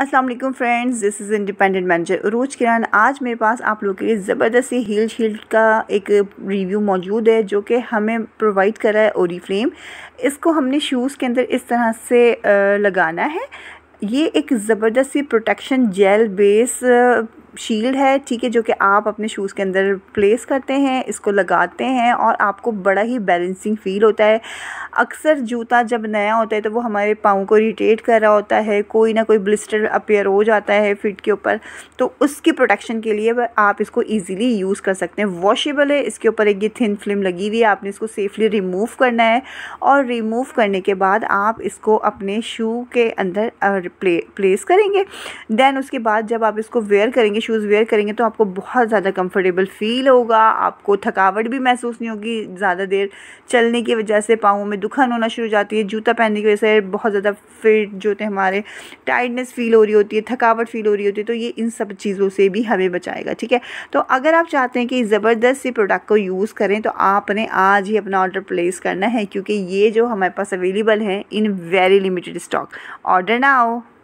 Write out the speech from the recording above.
Aslam friends this is independent manager Roz Kiran आज मेरे पास आप लोगों के लिए ज़बरदस्ती हील शील्ड का एक रिव्यू मौजूद है जो कि हमें प्रोवाइड करा है ओरी फ्लेम इसको हमने शूज़ के अंदर इस तरह से लगाना है ये एक ज़बरदस्ती प्रोटेक्शन जेल बेस शील्ड है ठीक है जो कि आप अपने शूज़ के अंदर प्लेस करते हैं इसको लगाते हैं और आपको बड़ा ही बैलेंसिंग फ़ील होता है अक्सर जूता जब नया होता है तो वो हमारे पाँव को इरीटेट कर रहा होता है कोई ना कोई ब्लिस्टर अपेयर हो जाता है फिट के ऊपर तो उसकी प्रोटेक्शन के लिए आप इसको ईजिली यूज़ कर सकते हैं वॉशेबल है इसके ऊपर एक ये थिन फिल्म लगी हुई है आपने इसको सेफली रिमूव करना है और रिमूव करने के बाद आप इसको अपने शू के अंदर प्ले, प्लेस करेंगे दैन उसके बाद जब आप इसको वेयर करेंगे शूज़ वेयर करेंगे तो आपको बहुत ज़्यादा कंफर्टेबल फील होगा आपको थकावट भी महसूस नहीं होगी ज़्यादा देर चलने की वजह से पाँव में दुखन होना शुरू हो जाती है जूता पहनने की वजह से बहुत ज़्यादा फिट जो होते हमारे टाइटनेस फील हो रही होती है थकावट फील हो रही होती है तो ये इन सब चीज़ों से भी हमें बचाएगा ठीक है तो अगर आप चाहते हैं कि ज़बरदस्त सी प्रोडक्ट को यूज़ करें तो आपने आज ही अपना ऑर्डर प्लेस करना है क्योंकि ये जो हमारे पास अवेलेबल है in very limited stock order ना आओ